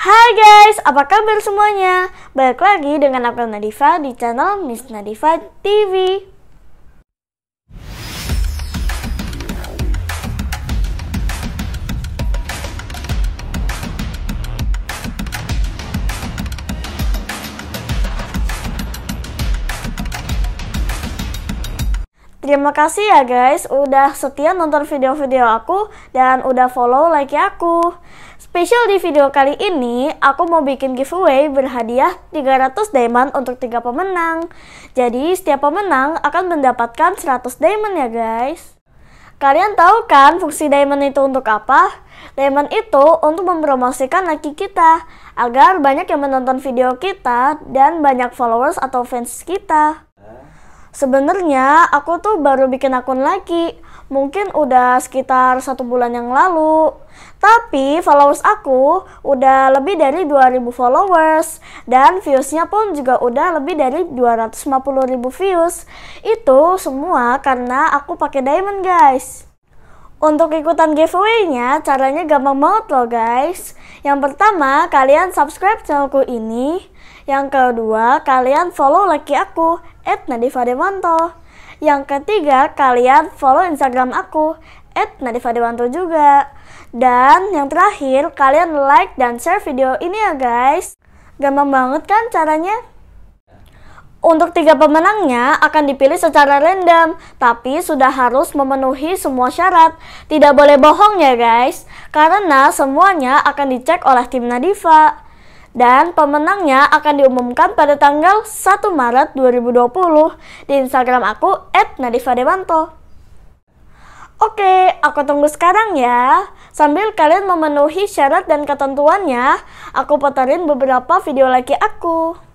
Hai guys, apa kabar semuanya? Balik lagi dengan aku Nadifa di channel Miss Nadifa TV. Terima kasih ya guys udah setia nonton video-video aku dan udah follow like aku. Spesial di video kali ini, aku mau bikin giveaway berhadiah 300 diamond untuk 3 pemenang. Jadi, setiap pemenang akan mendapatkan 100 diamond ya guys. Kalian tahu kan fungsi diamond itu untuk apa? Diamond itu untuk mempromosikan laki kita, agar banyak yang menonton video kita dan banyak followers atau fans kita. Sebenarnya aku tuh baru bikin akun lagi, mungkin udah sekitar satu bulan yang lalu. Tapi followers aku udah lebih dari 2000 followers dan viewsnya pun juga udah lebih dari 250.000 views. Itu semua karena aku pakai diamond guys. Untuk ikutan giveaway-nya, caranya gampang banget loh guys. Yang pertama, kalian subscribe channelku ini. Yang kedua, kalian follow lagi aku. Nadifadewanto. Yang ketiga, kalian follow Instagram aku, Nadifadewanto juga. Dan yang terakhir, kalian like dan share video ini ya guys. Gampang banget kan caranya? Untuk tiga pemenangnya akan dipilih secara random, tapi sudah harus memenuhi semua syarat. Tidak boleh bohong ya guys, karena semuanya akan dicek oleh tim Nadifa dan pemenangnya akan diumumkan pada tanggal 1 Maret 2020 di Instagram aku @nadifadewanto. Oke, aku tunggu sekarang ya. Sambil kalian memenuhi syarat dan ketentuannya, aku putarin beberapa video lagi aku.